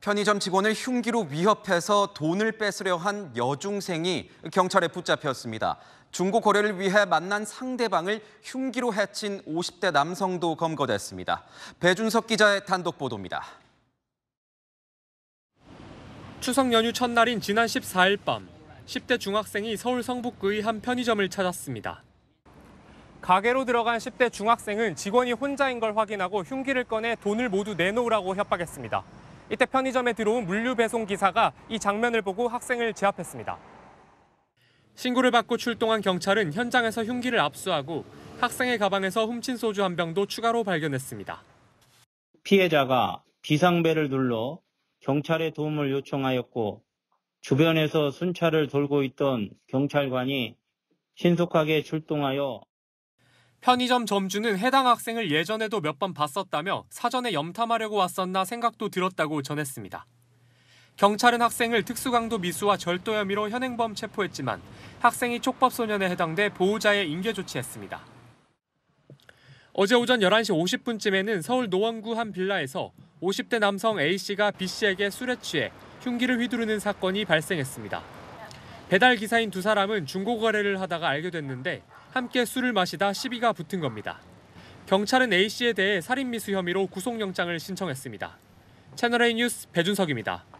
편의점 직원을 흉기로 위협해서 돈을 뺏으려 한 여중생이 경찰에 붙잡혔습니다. 중고 거래를 위해 만난 상대방을 흉기로 해친 50대 남성도 검거됐습니다. 배준석 기자의 단독 보도입니다. 추석 연휴 첫날인 지난 14일 밤 10대 중학생이 서울 성북구의 한 편의점을 찾았습니다. 가게로 들어간 10대 중학생은 직원이 혼자인 걸 확인하고 흉기를 꺼내 돈을 모두 내놓으라고 협박했습니다. 이때 편의점에 들어온 물류 배송 기사가 이 장면을 보고 학생을 제압했습니다. 신고를 받고 출동한 경찰은 현장에서 흉기를 압수하고 학생의 가방에서 훔친 소주 한 병도 추가로 발견했습니다. 피해자가 비상벨을 눌러 경찰의 도움을 요청하였고 주변에서 순찰을 돌고 있던 경찰관이 신속하게 출동하여 편의점 점주는 해당 학생을 예전에도 몇 번 봤었다며 사전에 염탐하려고 왔었나 생각도 들었다고 전했습니다. 경찰은 학생을 특수강도 미수와 절도 혐의로 현행범 체포했지만 학생이 촉법소년에 해당돼 보호자의 인계 조치했습니다. 어제 오전 11시 50분쯤에는 서울 노원구 한 빌라에서 50대 남성 A씨가 B씨에게 술에 취해 흉기를 휘두르는 사건이 발생했습니다. 배달 기사인 두 사람은 중고 거래를 하다가 알게 됐는데 함께 술을 마시다 시비가 붙은 겁니다. 경찰은 A 씨에 대해 살인 미수 혐의로 구속영장을 신청했습니다. 채널A 뉴스 배준석입니다.